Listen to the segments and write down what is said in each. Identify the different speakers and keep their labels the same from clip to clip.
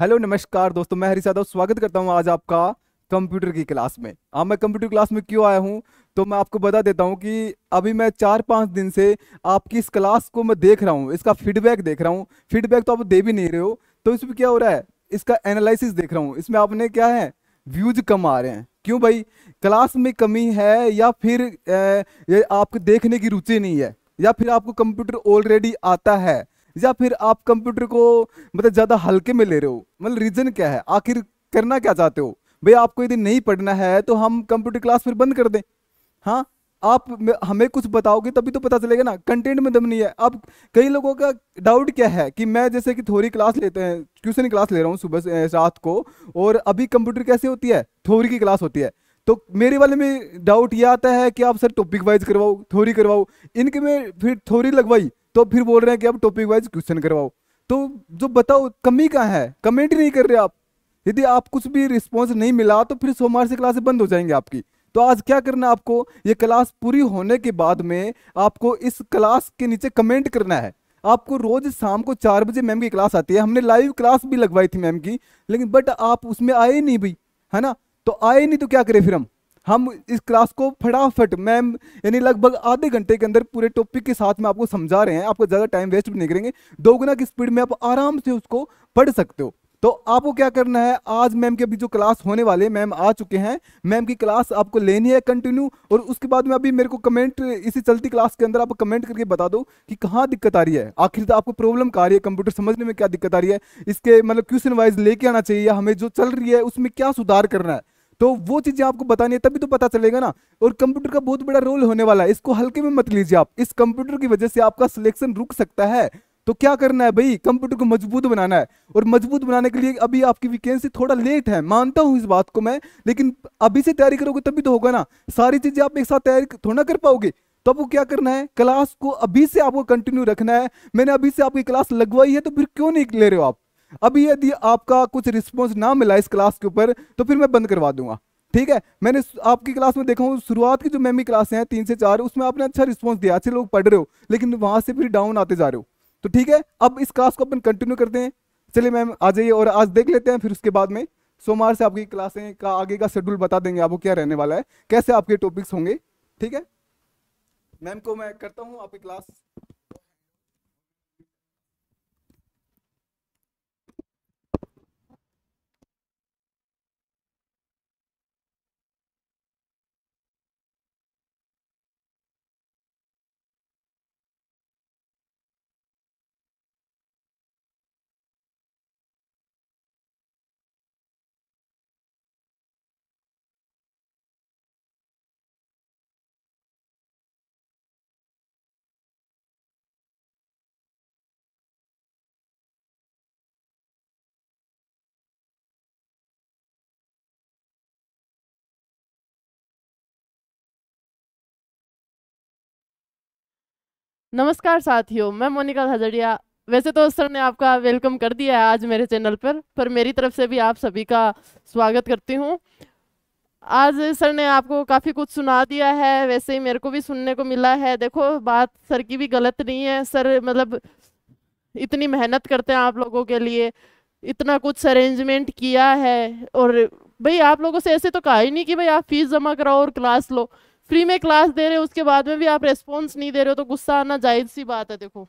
Speaker 1: hello नमस्कार दोस्तों मैं हरीश यादव स्वागत करता हूं आज आपका कंप्यूटर की क्लास में अब हाँ, मैं कंप्यूटर क्लास में क्यों आया हूं तो मैं आपको बता देता हूं कि अभी मैं चार पाँच दिन से आपकी इस क्लास को मैं देख रहा हूं इसका फीडबैक देख रहा हूं फीडबैक तो आप दे भी नहीं रहे हो तो इसमें क्या हो रहा है इसका एनालिसिस देख रहा हूँ इसमें आपने क्या है व्यूज कम आ रहे हैं क्यों भाई क्लास में कमी है या फिर ए, आपको देखने की रुचि नहीं है या फिर आपको कंप्यूटर ऑलरेडी आता है या फिर आप कंप्यूटर को मतलब ज़्यादा हल्के में ले रहे हो मतलब रीज़न क्या है आखिर करना क्या चाहते हो भाई आपको यदि नहीं पढ़ना है तो हम कंप्यूटर क्लास फिर बंद कर दें हाँ आप हमें कुछ बताओगे तभी तो पता चलेगा ना कंटेंट में दम नहीं है अब कई लोगों का डाउट क्या है कि मैं जैसे कि थोरी क्लास लेते हैं ट्यूशन क्लास ले रहा हूँ सुबह रात को और अभी कंप्यूटर कैसे होती है थोरी की क्लास होती है तो मेरे वाले में डाउट ये आता है कि आप सर टॉपिक वाइज करवाओ थोरी करवाओ इनके में फिर थोरी लगवाई तो फिर बोल रहे हैं कि आप टॉपिक वाइज क्वेश्चन करवाओ तो जो बताओ कमी कहाँ है कमेंट नहीं कर रहे आप यदि आप कुछ भी रिस्पॉन्स नहीं मिला तो फिर सोमवार से क्लासे बंद हो जाएंगे आपकी तो आज क्या करना आपको ये क्लास पूरी होने के बाद में आपको इस क्लास के नीचे कमेंट करना है आपको रोज शाम को चार बजे मैम की क्लास आती है हमने लाइव क्लास भी लगवाई थी मैम की लेकिन बट आप उसमें आए नहीं भाई है ना तो आए नहीं तो क्या करें फिर हम हम इस क्लास को फटाफट मैम यानी लगभग आधे घंटे के अंदर पूरे टॉपिक के साथ में आपको समझा रहे हैं आपको ज़्यादा टाइम वेस्ट भी नहीं करेंगे दोगुना की स्पीड में आप आराम से उसको पढ़ सकते हो तो आपको क्या करना है आज मैम के अभी जो क्लास होने वाले मैम आ चुके हैं मैम की क्लास आपको लेनी है कंटिन्यू और उसके बाद में अभी मेरे को कमेंट इसी चलती क्लास के अंदर आप कमेंट करके बता दो कि कहाँ दिक्कत आ रही है आखिर तो आपको प्रॉब्लम कहा आ रही है कंप्यूटर समझने में क्या दिक्कत आ रही है इसके मतलब क्वेश्चन वाइज लेके आना चाहिए हमें जो चल रही है उसमें क्या सुधार करना है तो वो चीज़ें आपको बतानी है तभी तो पता चलेगा ना और कंप्यूटर का बहुत बड़ा रोल होने वाला है इसको हल्के में मत लीजिए आप इस कंप्यूटर की वजह से आपका सिलेक्शन रुक सकता है तो क्या करना है भाई कंप्यूटर को मजबूत बनाना है और मजबूत बनाने के लिए अभी आपकी वैकेंसी थोड़ा लेट है मानता हूं इस बात को मैं लेकिन अभी से तैयारी करोगे तभी तो होगा ना सारी चीज़ें आप एक साथ तैयारी थोड़ा कर पाओगे तो आपको क्या करना है क्लास को अभी से आपको कंटिन्यू रखना है मैंने अभी से आपकी क्लास लगवाई है तो फिर क्यों नहीं ले रहे हो आप अभी यदि आपका कुछ रिस्पॉन्स ना मिला इस क्लास के ऊपर तो फिर मैं बंद करवा दूंगा ठीक है मैंने आपकी क्लास में देखा हूँ शुरुआत की जो मेमी क्लासें हैं तीन से चार उसमें आपने अच्छा रिस्पॉन्स दिया अच्छे लोग पढ़ रहे हो लेकिन वहाँ से फिर डाउन आते जा रहे हो तो ठीक है अब इस क्लास को अपन कंटिन्यू करते हैं चलिए मैम आ जाइए और आज देख लेते हैं फिर उसके बाद में सोमवार से आपकी क्लासें का आगे का शेड्यूल बता देंगे आपको क्या रहने वाला है कैसे आपके टॉपिक्स होंगे ठीक है मैम को मैं करता हूँ आपकी क्लास
Speaker 2: नमस्कार साथियों मैं मोनिका हजड़िया वैसे तो सर ने आपका वेलकम कर दिया है आज मेरे चैनल पर पर मेरी तरफ से भी आप सभी का स्वागत करती हूँ आज सर ने आपको काफ़ी कुछ सुना दिया है वैसे ही मेरे को भी सुनने को मिला है देखो बात सर की भी गलत नहीं है सर मतलब इतनी मेहनत करते हैं आप लोगों के लिए इतना कुछ अरेंजमेंट किया है और भाई आप लोगों से ऐसे तो कहा ही नहीं कि भाई आप फीस जमा कराओ और क्लास लो फ्री में क्लास दे रहे हो उसके बाद में भी आप रेस्पॉन्स नहीं दे रहे हो तो गुस्सा आना जायज सी बात है देखो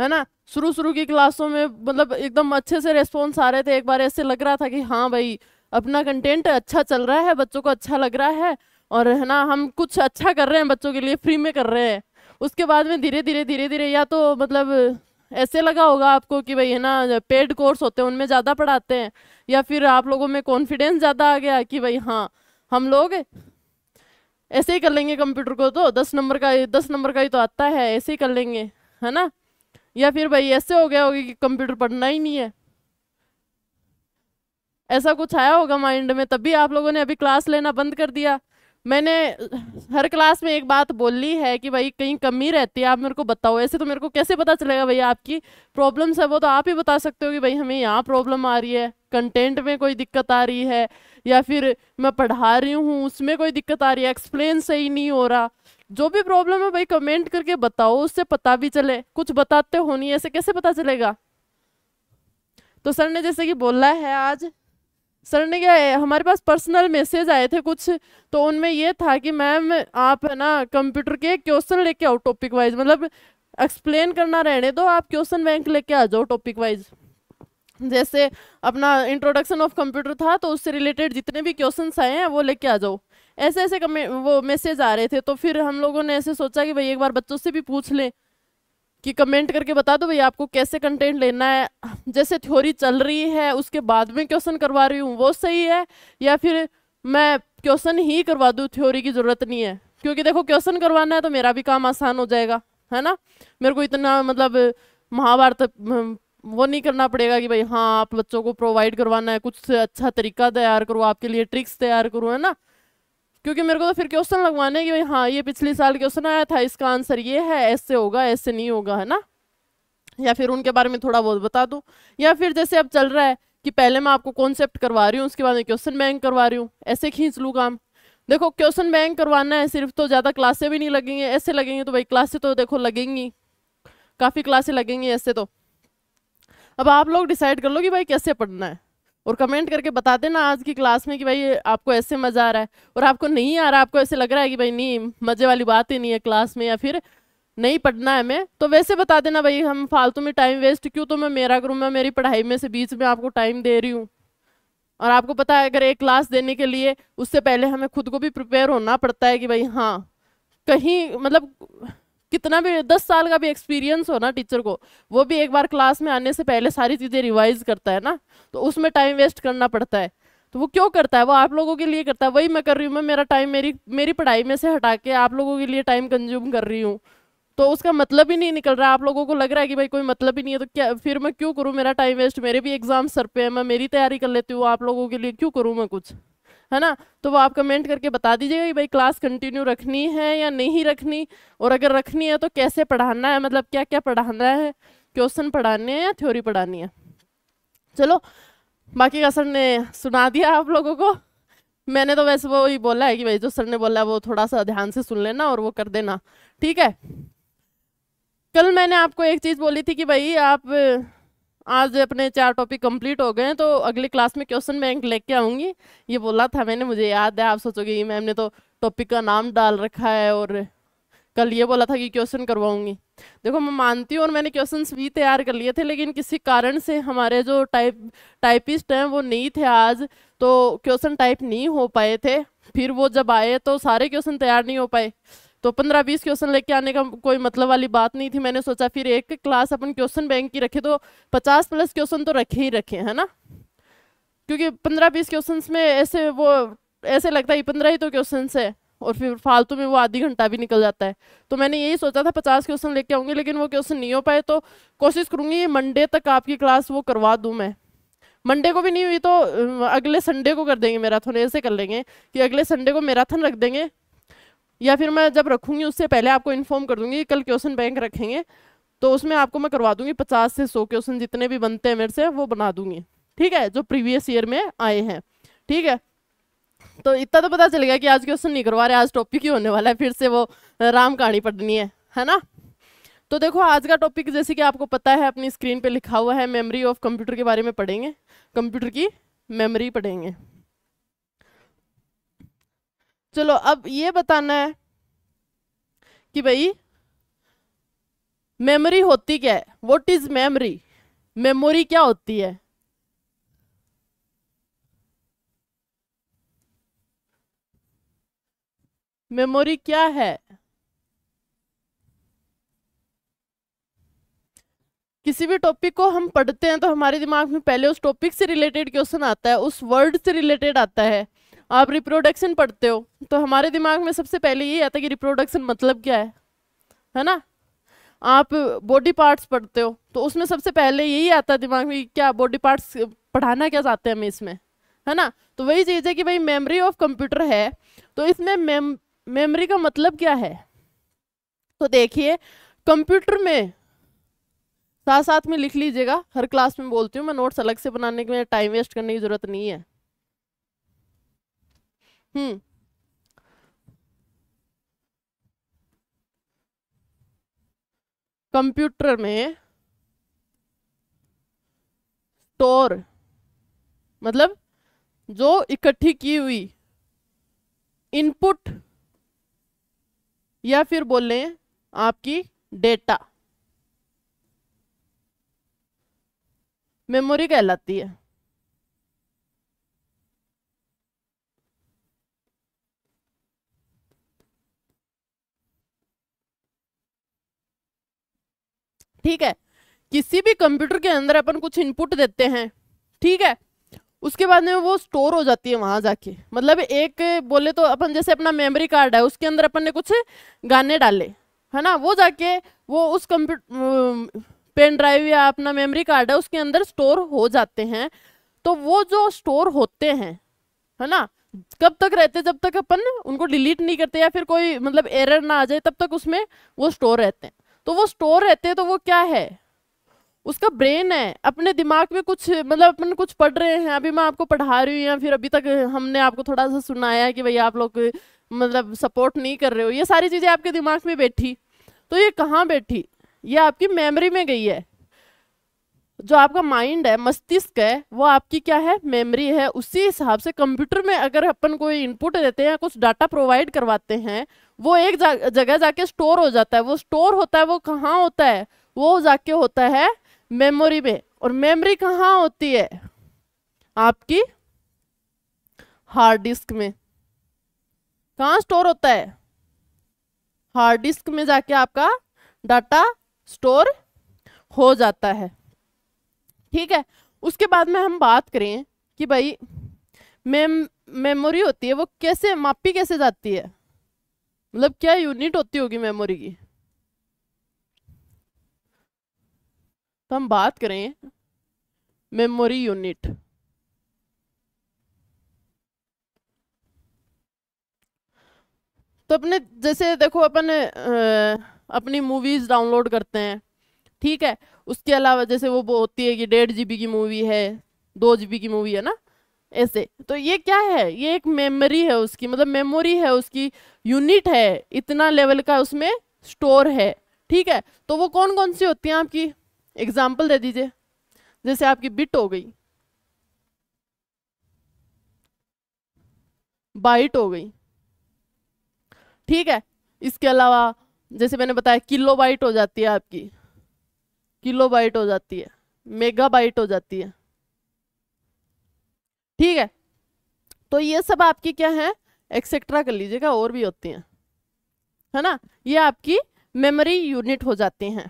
Speaker 2: है ना शुरू शुरू की क्लासों में मतलब एकदम अच्छे से रेस्पॉन्स आ रहे थे एक बार ऐसे लग रहा था कि हाँ भाई अपना कंटेंट अच्छा चल रहा है बच्चों को अच्छा लग रहा है और है ना हम कुछ अच्छा कर रहे हैं बच्चों के लिए फ्री में कर रहे हैं उसके बाद में धीरे धीरे धीरे धीरे या तो मतलब ऐसे लगा होगा आपको कि भाई है ना पेड कोर्स होते हैं उनमें ज़्यादा पढ़ाते हैं या फिर आप लोगों में कॉन्फिडेंस ज़्यादा आ गया कि भाई हाँ हम लोग ऐसे ही कर लेंगे कंप्यूटर को तो दस नंबर का दस नंबर का ही तो आता है ऐसे ही कर लेंगे है ना या फिर भाई ऐसे हो गया होगा कि कंप्यूटर पढ़ना ही नहीं है ऐसा कुछ आया होगा माइंड में तभी आप लोगों ने अभी क्लास लेना बंद कर दिया मैंने हर क्लास में एक बात बोली है कि भाई कहीं कमी रहती है आप मेरे को बताओ ऐसे तो मेरे को कैसे पता चलेगा भाई आपकी प्रॉब्लम्स है वो तो आप ही बता सकते हो कि भाई हमें यहाँ प्रॉब्लम आ रही है कंटेंट में कोई दिक्कत आ रही है या फिर मैं पढ़ा रही हूँ उसमें कोई दिक्कत आ रही है एक्सप्लेन सही नहीं हो रहा जो भी प्रॉब्लम है भाई कमेंट करके बताओ उससे पता भी चले कुछ बताते हो नहीं ऐसे कैसे पता चलेगा तो सर ने जैसे कि बोला है आज सर ने क्या है हमारे पास पर्सनल मैसेज आए थे कुछ तो उनमें यह था कि मैम आप है ना कंप्यूटर के क्वेश्चन लेके आओ टॉपिक वाइज मतलब एक्सप्लेन करना रहने दो आप क्वेश्चन बैंक लेके आ जाओ टॉपिक वाइज जैसे अपना इंट्रोडक्शन ऑफ कंप्यूटर था तो उससे रिलेटेड जितने भी क्वेश्चन आए हैं वो लेके आ जाओ ऐसे ऐसे कमे वो मैसेज आ रहे थे तो फिर हम लोगों ने ऐसे सोचा कि भाई एक बार बच्चों से भी पूछ लें कि कमेंट करके बता दो भाई आपको कैसे कंटेंट लेना है जैसे थ्योरी चल रही है उसके बाद में क्वेश्चन करवा रही हूँ वो सही है या फिर मैं क्वेश्चन ही करवा दूँ थ्योरी की ज़रूरत नहीं है क्योंकि देखो क्वेश्चन करवाना है तो मेरा भी काम आसान हो जाएगा है ना मेरे को इतना मतलब महाभारत वो नहीं करना पड़ेगा कि भाई हाँ आप बच्चों को प्रोवाइड करवाना है कुछ अच्छा तरीका तैयार करो आपके लिए ट्रिक्स तैयार करो है ना क्योंकि मेरे को तो फिर क्वेश्चन लगवाने की कि भाई हाँ ये पिछले साल क्वेश्चन आया था इसका आंसर ये है ऐसे होगा ऐसे नहीं होगा है ना या फिर उनके बारे में थोड़ा बहुत बता दूँ या फिर जैसे अब चल रहा है कि पहले मैं आपको कॉन्सेप्ट करवा रही हूँ उसके बाद में क्वेश्चन बैंक करवा रही हूँ ऐसे खींच लूँ काम देखो क्वेश्चन बैंक करवाना है सिर्फ तो ज़्यादा क्लासे भी नहीं लगेंगी ऐसे लगेंगे तो भाई क्लासे तो देखो लगेंगी काफ़ी क्लासे लगेंगी ऐसे तो अब आप लोग डिसाइड कर लो कि भाई कैसे पढ़ना है और कमेंट करके बता देना आज की क्लास में कि भाई आपको ऐसे मज़ा आ रहा है और आपको नहीं आ रहा आपको ऐसे लग रहा है कि भाई नहीं मज़े वाली बात ही नहीं है क्लास में या फिर नहीं पढ़ना है मैं तो वैसे बता देना भाई हम फालतू में टाइम वेस्ट क्यों तो मैं मेरा करूँ मैं मेरी पढ़ाई में से बीच में आपको टाइम दे रही हूँ और आपको पता है अगर एक क्लास देने के लिए उससे पहले हमें खुद को भी प्रिपेयर होना पड़ता है कि भाई हाँ कहीं मतलब कितना भी दस साल का भी एक्सपीरियंस हो ना टीचर को वो भी एक बार क्लास में आने से पहले सारी चीज़ें रिवाइज करता है ना तो उसमें टाइम वेस्ट करना पड़ता है तो वो क्यों करता है वो आप लोगों के लिए करता है वही मैं कर रही हूँ मैं मेरा टाइम मेरी मेरी पढ़ाई में से हटा के आप लोगों के लिए टाइम कंज्यूम कर रही हूँ तो उसका मतलब ही नहीं निकल रहा आप लोगों को लग रहा है कि भाई कोई मतलब ही नहीं है तो क्या फिर मैं क्यों करूँ मेरा टाइम वेस्ट मेरे भी एग्जाम सर पे है मैं मेरी तैयारी कर लेती हूँ आप लोगों के लिए क्यों करूँ मैं कुछ है ना तो वो आप कमेंट करके बता दीजिएगा कि भाई क्लास कंटिन्यू रखनी है या नहीं रखनी और अगर रखनी है तो कैसे पढ़ाना है मतलब क्या क्या पढ़ाना है क्वेश्चन पढ़ाने हैं या थ्योरी पढ़ानी है चलो बाकी का सर ने सुना दिया आप लोगों को मैंने तो वैसे वो ही बोला है कि भाई जो सर ने बोला है वो थोड़ा सा ध्यान से सुन लेना और वो कर देना ठीक है कल मैंने आपको एक चीज़ बोली थी कि भाई आप आज अपने चार टॉपिक कंप्लीट हो गए हैं तो अगली क्लास में क्वेश्चन बैंक लेके आऊँगी ये बोला था मैंने मुझे याद है आप सोचोगे मैम ने तो टॉपिक का नाम डाल रखा है और कल ये बोला था कि क्वेश्चन करवाऊँगी देखो मैं मानती हूँ और मैंने क्वेश्चंस भी तैयार कर लिए थे लेकिन किसी कारण से हमारे जो टाइप टाइपिस्ट हैं वो नहीं थे आज तो क्वेश्चन टाइप नहीं हो पाए थे फिर वो जब आए तो सारे क्वेश्चन तैयार नहीं हो पाए तो पंद्रह बीस क्वेश्चन लेके आने का कोई मतलब वाली बात नहीं थी मैंने सोचा फिर एक क्लास अपन क्वेश्चन बैंक की रखे तो पचास प्लस क्वेश्चन तो रखे ही रखे है ना क्योंकि पंद्रह बीस क्वेश्चन में ऐसे वो ऐसे लगता है पंद्रह ही तो क्वेश्चन है और फिर फालतू में वो आधी घंटा भी निकल जाता है तो मैंने यही सोचा था पचास क्वेश्चन लेके आऊँगी लेकिन वो क्वेश्चन नहीं हो पाए तो कोशिश करूँगी मंडे तक आपकी क्लास वो करवा दूँ मैं मंडे को भी नहीं हुई तो अगले संडे को कर देंगे मैराथन ऐसे कर लेंगे कि अगले संडे को मैराथन रख देंगे या फिर मैं जब रखूँगी उससे पहले आपको इन्फॉर्म कर दूँगी कल क्वेश्चन बैंक रखेंगे तो उसमें आपको मैं करवा दूँगी पचास से सौ क्वेश्चन जितने भी बनते हैं मेरे से वो बना दूँगी ठीक है जो प्रीवियस ईयर में आए हैं ठीक है तो इतना तो पता चल गया कि आज क्वेश्चन नहीं करवा रहे आज टॉपिक ही होने वाला है फिर से वो राम कहानी पढ़नी है है ना तो देखो आज का टॉपिक जैसे कि आपको पता है अपनी स्क्रीन पे लिखा हुआ है मेमोरी ऑफ कंप्यूटर के बारे में पढ़ेंगे कंप्यूटर की मेमोरी पढ़ेंगे चलो अब ये बताना है कि भाई मेमोरी होती क्या है वट इज मेमोरी मेमोरी क्या होती है मेमोरी क्या है किसी भी टॉपिक को हम पढ़ते हैं तो हमारे दिमाग में पहले उस टॉपिक से रिलेटेड क्वेश्चन आता है उस वर्ड से रिलेटेड आता है आप रिप्रोडक्शन पढ़ते हो तो हमारे दिमाग में सबसे पहले ये आता है कि रिप्रोडक्शन मतलब क्या है है ना आप बॉडी पार्ट्स पढ़ते हो तो उसमें सबसे पहले यही आता है दिमाग में क्या बॉडी पार्ट्स पढ़ाना क्या चाहते हैं हमें इसमें है ना तो वही चीज़ है कि भाई मेमोरी ऑफ कंप्यूटर है तो इसमें मेम मेमोरी का मतलब क्या है तो देखिए कंप्यूटर में साथ साथ में लिख लीजिएगा हर क्लास में बोलती हूँ मैं नोट्स अलग से बनाने के लिए टाइम वेस्ट करने की ज़रूरत नहीं है हम्म कंप्यूटर में स्टोर मतलब जो इकट्ठी की हुई इनपुट या फिर बोल लें आपकी डेटा मेमोरी कहलाती है ठीक है किसी भी कंप्यूटर के अंदर अपन कुछ इनपुट देते हैं ठीक है उसके बाद में वो स्टोर हो जाती है वहाँ जाके मतलब एक बोले तो अपन जैसे अपना मेमोरी कार्ड है उसके अंदर अपन ने कुछ गाने डाले है ना वो जाके वो उस कंप्यूटर पेन ड्राइव या अपना मेमोरी कार्ड है उसके अंदर स्टोर हो जाते हैं तो वो जो स्टोर होते हैं है ना कब तक रहते जब तक अपन उनको डिलीट नहीं करते या फिर कोई मतलब एरर ना आ जाए तब तक उसमें वो स्टोर रहते हैं तो वो स्टोर रहते हैं तो वो क्या है उसका ब्रेन है अपने दिमाग में कुछ मतलब अपन कुछ पढ़ रहे हैं अभी मैं आपको पढ़ा रही हूँ या फिर अभी तक हमने आपको थोड़ा सा सुनाया कि भाई आप लोग मतलब सपोर्ट नहीं कर रहे हो ये सारी चीज़ें आपके दिमाग में बैठी तो ये कहाँ बैठी ये आपकी मेमोरी में गई है जो आपका माइंड है मस्तिष्क है वो आपकी क्या है मेमोरी है उसी हिसाब से कंप्यूटर में अगर अपन कोई इनपुट देते हैं कुछ डाटा प्रोवाइड करवाते हैं वो एक जगह जाके स्टोर हो जाता है वो स्टोर होता है वो कहाँ होता है वो जाके होता है मेमोरी में और मेमोरी कहाँ होती है आपकी हार्ड डिस्क में कहाँ स्टोर होता है हार्ड डिस्क में जाके आपका डाटा स्टोर हो जाता है ठीक है उसके बाद में हम बात करें कि भाई मेम मेमोरी होती है वो कैसे मापी कैसे जाती है मतलब क्या यूनिट होती होगी मेमोरी की तो हम बात करें मेमोरी यूनिट तो अपने जैसे देखो अपन अपनी मूवीज डाउनलोड करते हैं ठीक है उसके अलावा जैसे वो होती है कि डेढ़ जी की मूवी है दो जी की मूवी है ना ऐसे तो ये क्या है ये एक मेमोरी है उसकी मतलब मेमोरी है उसकी यूनिट है इतना लेवल का उसमें स्टोर है ठीक है तो वो कौन कौन सी होती हैं आपकी एग्जाम्पल दे दीजिए जैसे आपकी बिट हो गई बाइट हो गई ठीक है इसके अलावा जैसे मैंने बताया किलो बाइट हो जाती है आपकी किलोबाइट हो जाती है मेगाबाइट हो जाती है ठीक है तो ये सब आपकी क्या है एक्सेट्रा कर लीजिएगा और भी होती हैं है ना ये आपकी मेमोरी यूनिट हो जाती हैं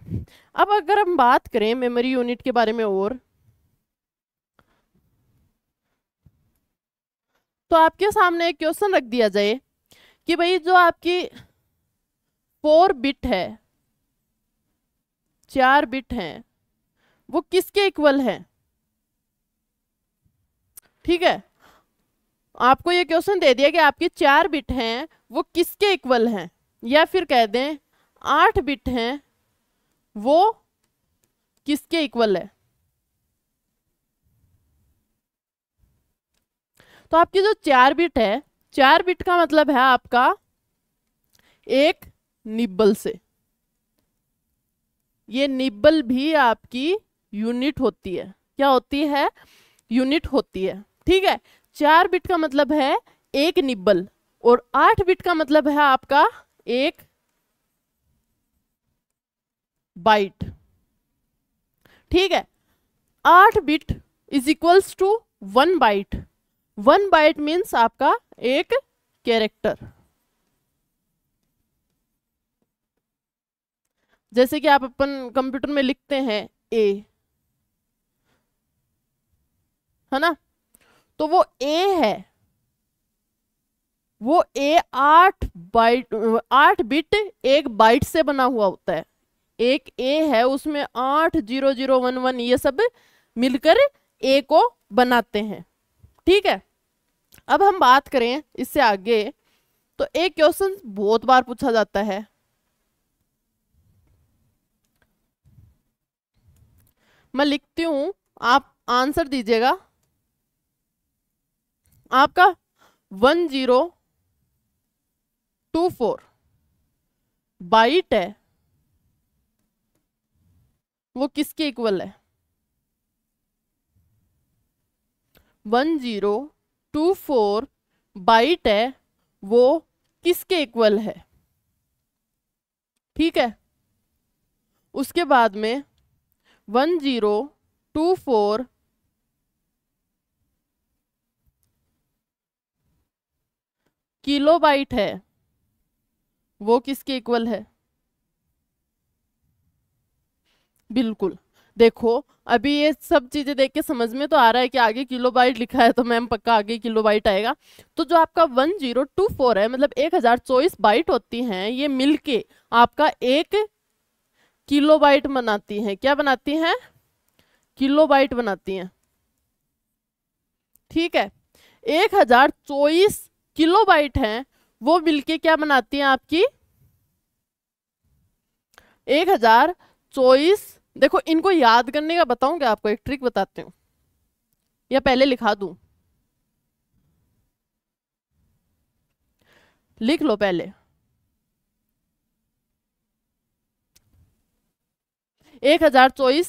Speaker 2: अब अगर हम बात करें मेमोरी यूनिट के बारे में और तो आपके सामने एक क्वेश्चन रख दिया जाए कि भाई जो आपकी फोर बिट है चार बिट हैं वो किसके इक्वल है ठीक है आपको ये क्वेश्चन दे दिया कि आपके चार बिट हैं वो किसके इक्वल हैं या फिर कह दें आठ बिट हैं वो किसके इक्वल है तो आपकी जो चार बिट है चार बिट का मतलब है आपका एक निब्बल से ये निबल भी आपकी यूनिट होती है क्या होती है यूनिट होती है ठीक है चार बिट का मतलब है एक निबल और आठ बिट का मतलब है आपका एक बाइट ठीक है आठ bit is equals to one byte one byte means आपका एक कैरेक्टर जैसे कि आप अपन कंप्यूटर में लिखते हैं ए है ना तो वो ए है वो ए आठ बाइट आठ बिट एक बाइट से बना हुआ होता है एक ए है उसमें आठ जीरो जीरो वन वन ये सब मिलकर ए को बनाते हैं ठीक है अब हम बात करें इससे आगे तो एक क्वेश्चन बहुत बार पूछा जाता है मैं लिखती हूँ आप आंसर दीजिएगा आपका one zero two four byte है वो किसके इक्वल है one zero two four byte है वो किसके इक्वल है ठीक है उसके बाद में one zero two four kilobyte है वो किसके इक्वल है बिल्कुल देखो अभी ये सब चीज़ें देख के समझ में तो आ रहा है कि आगे किलोबाइट लिखा है तो मैम पक्का आगे किलोबाइट आएगा तो जो आपका वन जीरो टू फोर है मतलब एक हज़ार चौबीस बाइट होती हैं ये मिलके आपका एक किलोबाइट बनाती हैं क्या बनाती हैं किलोबाइट बनाती हैं ठीक है एक हजार चौबीस किलोबाइट हैं वो मिलके क्या बनाती हैं आपकी एक हजार चौबीस देखो इनको याद करने का बताऊं क्या आपको एक ट्रिक बताती हूँ या पहले लिखा दूं लिख लो पहले एक हज़ार चौबीस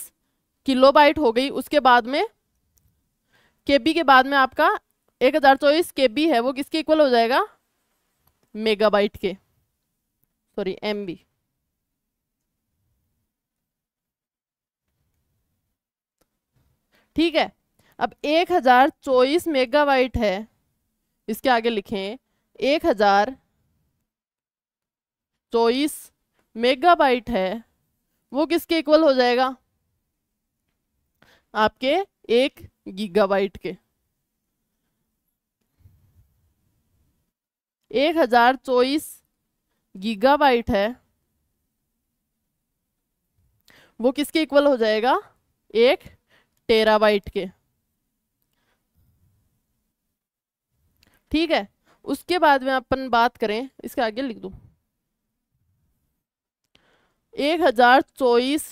Speaker 2: किलोबाइट हो गई उसके बाद में के बी के बाद में आपका एक हज़ार चौबीस के बी है वो किसके इक्वल हो जाएगा मेगाबाइट के सॉरी एम बी ठीक है अब एक हज़ार चौबीस मेगाबाइट है इसके आगे लिखें एक हज़ार चौबीस मेगाबाइट है वो किसके इक्वल हो जाएगा आपके एक गीगाबाइट के एक हजार चौबीस गीगाबाइट है वो किसके इक्वल हो जाएगा एक टेराबाइट के ठीक है उसके बाद में अपन बात करें इसके आगे लिख दूं एक हज़ार चौबीस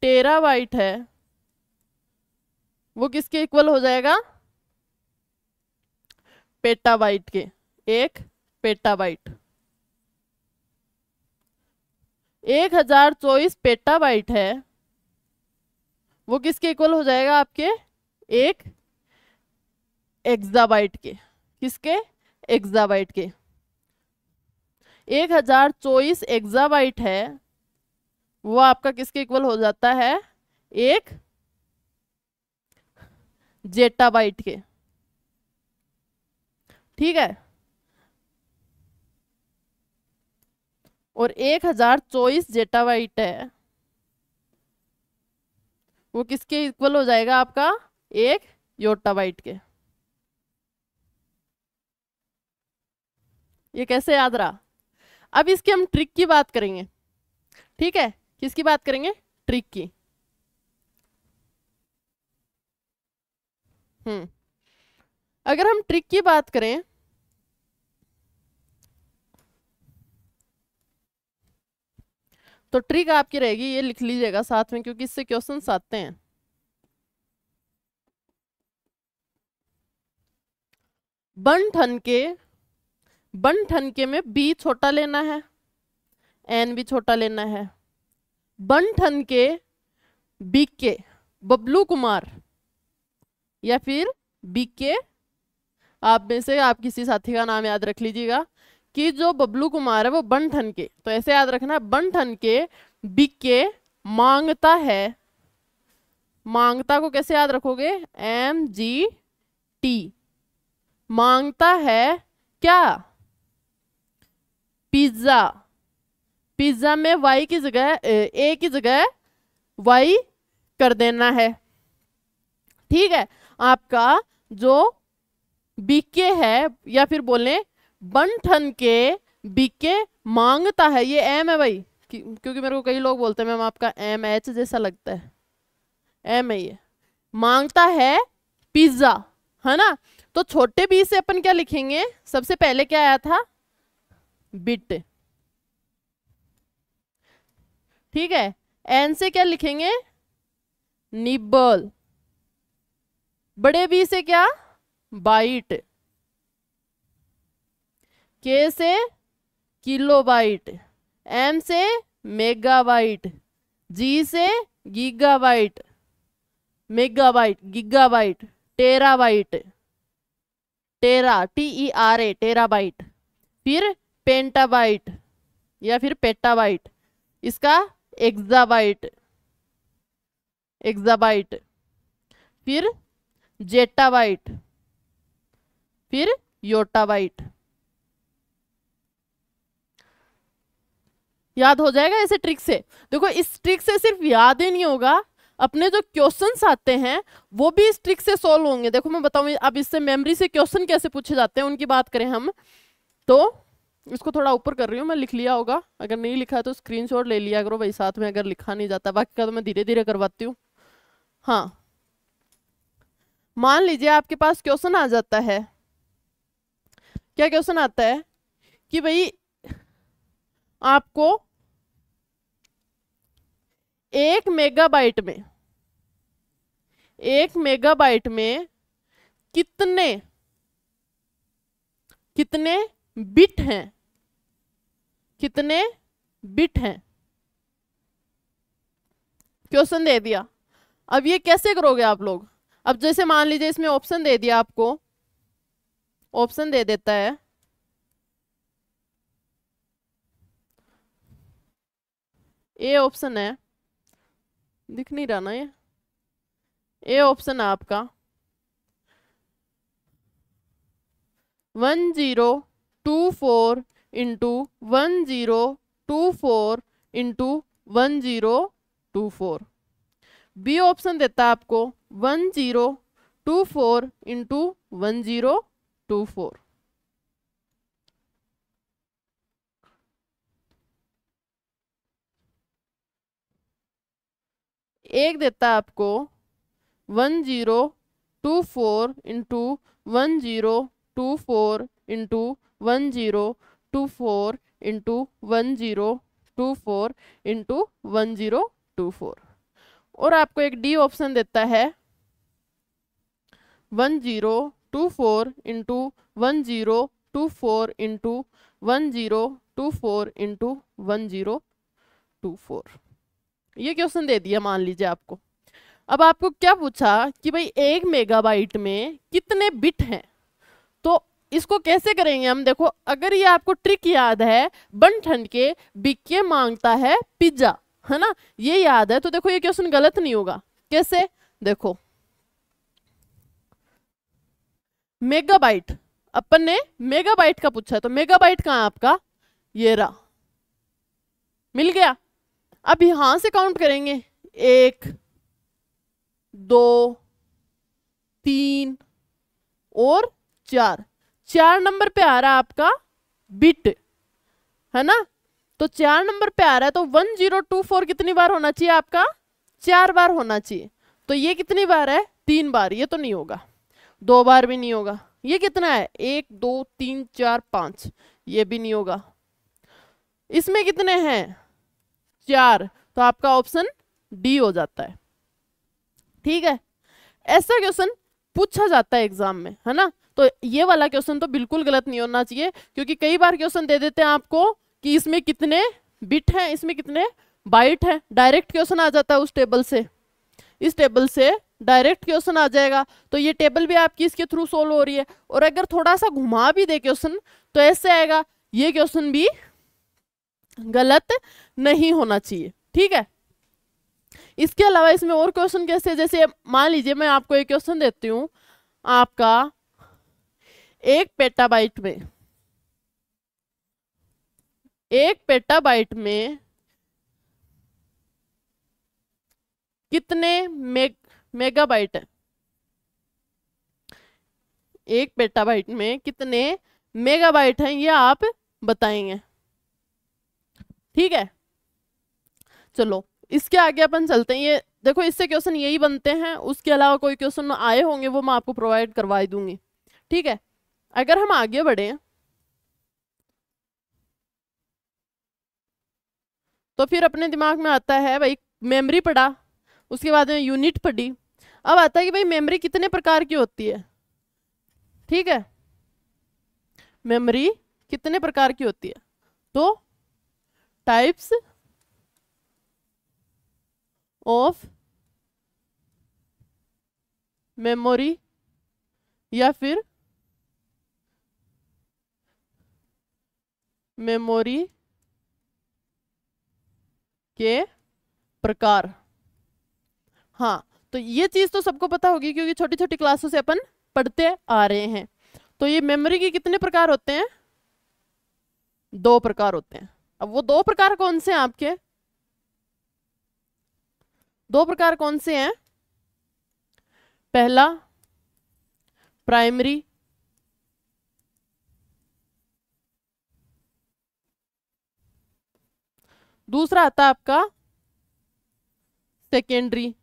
Speaker 2: टेरा वाइट है वो किसके इक्वल हो जाएगा पेटाबाइट के एक पेटाबाइट एक हजार चौबीस पेटाबाइट है वो किसके इक्वल हो जाएगा आपके एक एक्जाबाइट के किसके एक्जाबाइट के एक हजार चौबीस एक्जाबाइट है वो आपका किसके इक्वल हो जाता है एक जेटा बाइट के ठीक है और एक हजार चौबीस जेटा बाइट है वो किसके इक्वल हो जाएगा आपका एक योटा बाइट के ये कैसे याद रहा अब इसकी हम ट्रिक की बात करेंगे ठीक है किसकी बात करेंगे ट्रिक की हम्म अगर हम ट्रिक की बात करें तो ट्रिक आपकी रहेगी ये लिख लीजिएगा साथ में क्योंकि इससे क्वेश्चन आते हैं बन ठन के बन ठन के में बी छोटा लेना है एन भी छोटा लेना है बन ठन के बीके बबलू कुमार या फिर बीके आप में से आप किसी साथी का नाम याद रख लीजिएगा कि जो बबलू कुमार है वो बन ठन के तो ऐसे याद रखना बन ठन के बीके मांगता है मांगता को कैसे याद रखोगे एम जी टी मांगता है क्या पिज्जा पिज्ज़ा में वाई की जगह ए की जगह वाई कर देना है ठीक है आपका जो बीके है या फिर बोले बंठन के बीके मांगता है ये एम है भाई क्योंकि मेरे को कई लोग बोलते हैं मैम आपका एम एच जैसा लगता है एम है ये मांगता है पिज्ज़ा है ना तो छोटे बी से अपन क्या लिखेंगे सबसे पहले क्या आया था बिट ठीक है एन से क्या लिखेंगे निबल बड़े बी से क्या बाइट के से किलोबाइट एम से मेगाबाइट जी से gigabyte megabyte gigabyte terabyte tera T E R A terabyte फिर पेंटाबाइट या फिर पेटाबाइट इसका एग्जाबाइट एग्जाबाइट फिर जेटाबाइट फिर योटाबाइट याद हो जाएगा ऐसे ट्रिक से देखो इस ट्रिक से सिर्फ याद ही नहीं होगा अपने जो क्वेश्चन आते हैं वो भी इस ट्रिक से सॉल्व होंगे देखो मैं बताऊंगी अब इससे मेमोरी से क्वेश्चन कैसे पूछे जाते हैं उनकी बात करें हम तो इसको थोड़ा ऊपर कर रही हूँ मैं लिख लिया होगा अगर नहीं लिखा तो स्क्रीन ले लिया करो भाई साथ में अगर लिखा नहीं जाता बाकी का तो मैं धीरे धीरे करवाती हूँ हाँ मान लीजिए आपके पास क्वेश्चन आ जाता है क्या क्वेश्चन आता है कि भाई आपको एक मेगाबाइट में एक मेगाबाइट में कितने कितने बिट हैं कितने बिट हैं क्वेश्चन दे दिया अब ये कैसे करोगे आप लोग अब जैसे मान लीजिए इसमें ऑप्शन दे दिया आपको ऑप्शन दे देता है ए ऑप्शन है दिख नहीं रहा ना ये ए ऑप्शन है आपका one zero two four into one zero two four into one zero two four B option देता है आपको one zero two four into one zero two four एक देता है आपको one zero two four into one zero two four into one zero two four into one zero two four into one zero two four और आपको एक D option देता है one zero two four into one zero two four into one zero two four into one zero two four ये question दे दिया मान लीजिए आपको अब आपको क्या पूछा कि भाई एक मेगाबाइट में कितने बिट हैं इसको कैसे करेंगे हम देखो अगर ये आपको ट्रिक याद है बन ठंड के बिके मांगता है पिज्जा है ना ये याद है तो देखो ये क्वेश्चन गलत नहीं होगा कैसे देखो मेगाबाइट अपन ने मेगाबाइट का पूछा तो मेगाबाइट कहां आपका ये रहा मिल गया अब यहां से काउंट करेंगे एक दो तीन और चार चार नंबर पे आ रहा है आपका बिट है ना तो चार नंबर पे आ रहा है तो वन जीरो टू फोर कितनी बार होना चाहिए आपका चार बार होना चाहिए तो ये कितनी बार है तीन बार ये तो नहीं होगा दो बार भी नहीं होगा ये कितना है एक दो तीन चार पांच ये भी नहीं होगा इसमें कितने हैं चार तो आपका ऑप्शन डी हो जाता है ठीक है ऐसा क्वेश्चन पूछा जाता है एग्जाम में है ना तो ये वाला क्वेश्चन तो बिल्कुल गलत नहीं होना चाहिए क्योंकि कई बार क्वेश्चन दे देते हैं आपको कि इसमें कितने बिट हैं इसमें कितने बाइट हैं डायरेक्ट क्वेश्चन आ जाता है उस टेबल से इस टेबल से डायरेक्ट क्वेश्चन आ जाएगा तो ये टेबल भी आपकी इसके थ्रू सोल्व हो रही है और अगर थोड़ा सा घुमा भी दे क्वेश्चन तो ऐसे आएगा ये क्वेश्चन भी गलत नहीं होना चाहिए ठीक है इसके अलावा इसमें और क्वेश्चन कैसे जैसे मान लीजिए मैं आपको एक क्वेश्चन देती हूँ आपका एक पेटाबाइट में एक पेटाबाइट में कितने मेग मेगाबाइट है एक पेटाबाइट में कितने मेगाबाइट हैं ये आप बताएंगे ठीक है चलो इसके आगे अपन चलते हैं ये देखो इससे क्वेश्चन यही बनते हैं उसके अलावा कोई क्वेश्चन आए होंगे वो मैं आपको प्रोवाइड करवाई दूंगी ठीक है अगर हम आगे बढ़े तो फिर अपने दिमाग में आता है भाई मेमोरी पढ़ा उसके बाद में यूनिट पढ़ी अब आता है कि भाई मेमोरी कितने प्रकार की होती है ठीक है मेमोरी कितने प्रकार की होती है तो टाइप्स ऑफ मेमोरी या फिर मेमोरी के प्रकार हाँ तो ये चीज़ तो सबको पता होगी क्योंकि छोटी छोटी क्लासों से अपन पढ़ते आ रहे हैं तो ये मेमोरी के कितने प्रकार होते हैं दो प्रकार होते हैं अब वो दो प्रकार कौन से हैं आपके दो प्रकार कौन से हैं पहला प्राइमरी दूसरा आता है आपका सेकेंडरी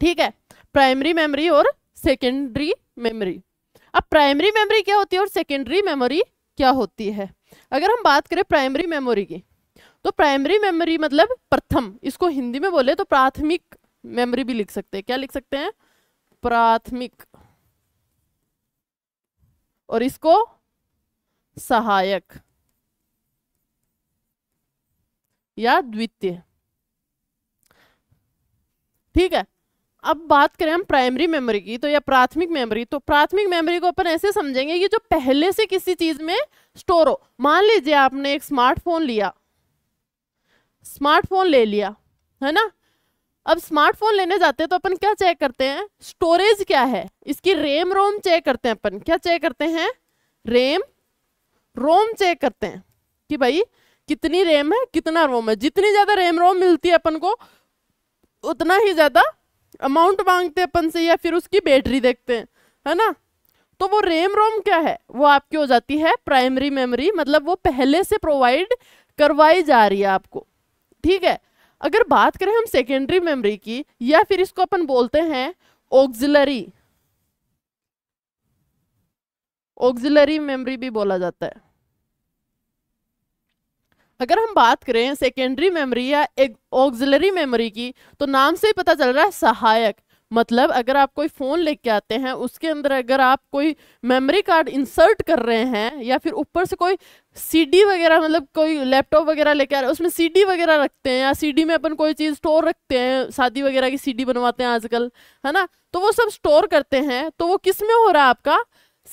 Speaker 2: ठीक है प्राइमरी मेमोरी और सेकेंडरी मेमोरी अब प्राइमरी मेमोरी क्या होती है और सेकेंडरी मेमोरी क्या होती है अगर हम बात करें प्राइमरी मेमोरी की तो प्राइमरी मेमोरी मतलब प्रथम इसको हिंदी में बोले तो प्राथमिक मेमोरी भी लिख सकते हैं क्या लिख सकते हैं प्राथमिक और इसको सहायक या द्वितीय ठीक है अब बात करें हम प्राइमरी मेमोरी की तो या प्राथमिक मेमोरी तो प्राथमिक मेमोरी को अपन ऐसे समझेंगे कि जो पहले से किसी चीज में स्टोर हो मान लीजिए आपने एक स्मार्टफोन लिया स्मार्टफोन ले लिया है ना अब स्मार्टफोन लेने जाते हैं तो अपन क्या चेक करते हैं स्टोरेज क्या है इसकी रेम रोम चेक करते हैं अपन क्या चेक करते हैं रेम रोम चेक करते हैं कि भाई कितनी रेम है कितना रोम है जितनी ज़्यादा रेम रोम मिलती है अपन को उतना ही ज़्यादा अमाउंट मांगते हैं अपन से या फिर उसकी बैटरी देखते हैं है ना तो वो रेम रोम क्या है वो आपकी हो जाती है प्राइमरी मेमोरी मतलब वो पहले से प्रोवाइड करवाई जा रही है आपको ठीक है अगर बात करें हम सेकेंडरी मेमोरी की या फिर इसको अपन बोलते हैं ऑक्सिलरी ऑक्सिलरी मेमोरी भी बोला जाता है अगर हम बात करें सेकेंडरी मेमोरी या ऑक्सिलरी मेमोरी की तो नाम से ही पता चल रहा है सहायक मतलब अगर आप कोई फ़ोन लेके आते हैं उसके अंदर अगर आप कोई मेमोरी कार्ड इंसर्ट कर रहे हैं या फिर ऊपर से कोई सीडी वगैरह मतलब कोई लैपटॉप वगैरह लेके आ रहे हैं उसमें सीडी वगैरह रखते हैं या सीडी में अपन कोई चीज़ स्टोर रखते हैं शादी वगैरह की सीडी बनवाते हैं आजकल है ना तो वो सब स्टोर करते हैं तो वो किस में हो रहा है आपका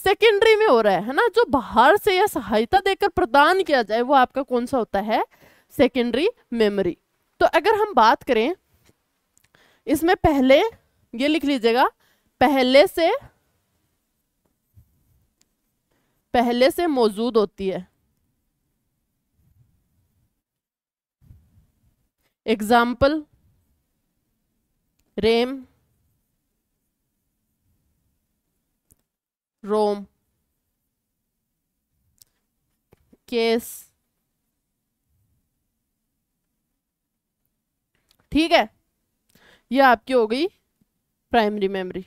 Speaker 2: सेकेंडरी में हो रहा है है ना जो बाहर से या सहायता देकर प्रदान किया जाए वो आपका कौन सा होता है सेकेंडरी मेमोरी तो अगर हम बात करें इसमें पहले ये लिख लीजिएगा पहले से पहले से मौजूद होती है एग्जाम्पल रेम रोम केस ठीक है ये आपकी हो गई प्राइमरी मेमोरी